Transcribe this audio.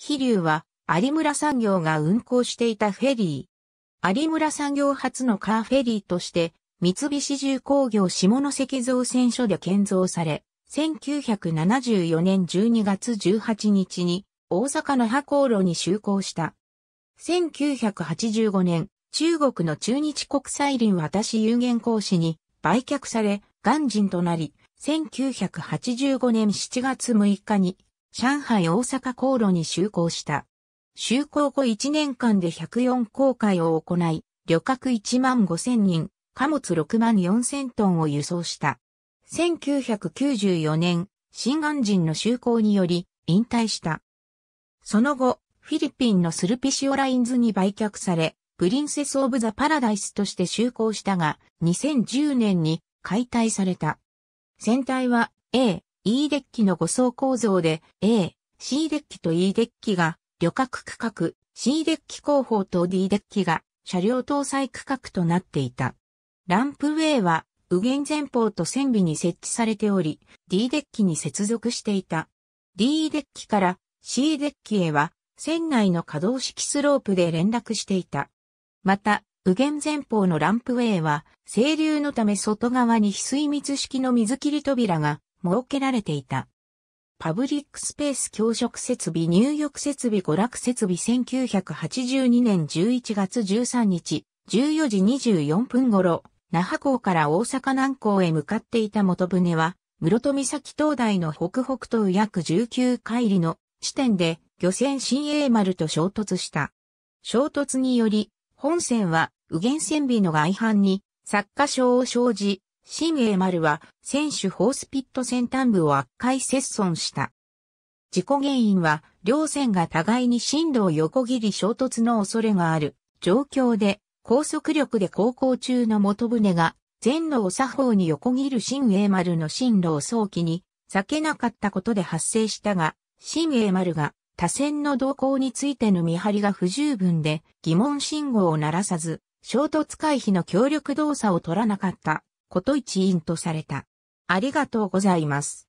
飛龍は有村産業が運航していたフェリー。有村産業初のカーフェリーとして、三菱重工業下関造船所で建造され、1974年12月18日に大阪の波航路に就航した。1985年、中国の中日国際林私有限公司に売却され、元人となり、1985年7月6日に上海大阪航路に就航した。就航後1年間で104航海を行い、旅客1万5千人、貨物6万4千トンを輸送した。1994年、新安人の就航により引退した。その後、フィリピンのスルピシオラインズに売却され、プリンセス・オブ・ザ・パラダイスとして就航したが、2010年に解体された。船体は A、E デッキの5層構造で A、C デッキと E デッキが旅客区画、C デッキ後方と D デッキが車両搭載区画となっていた。ランプウェイは右舷前方と線尾に設置されており、D デッキに接続していた。D デッキから C デッキへは、船内の可動式スロープで連絡していた。また、右舷前方のランプウェイは、清流のため外側に非水密式の水切り扉が設けられていた。パブリックスペース教職設備入浴設備娯楽設備1982年11月13日14時24分頃、那覇港から大阪南港へ向かっていた元船は、室戸岬灯台の北北東約19海里の地点で漁船新栄丸と衝突した。衝突により、本船は、右舷船尾の外反に、作家賞を生じ、新栄丸は、選手ホースピット先端部を圧壊切損した。事故原因は、両線が互いに振動横切り衝突の恐れがある状況で、高速力で航行中の元船が、前路を左方に横切る新栄丸の進路を早期に避けなかったことで発生したが、新栄丸が他船の動向についての見張りが不十分で疑問信号を鳴らさず、衝突回避の協力動作を取らなかったこと一員とされた。ありがとうございます。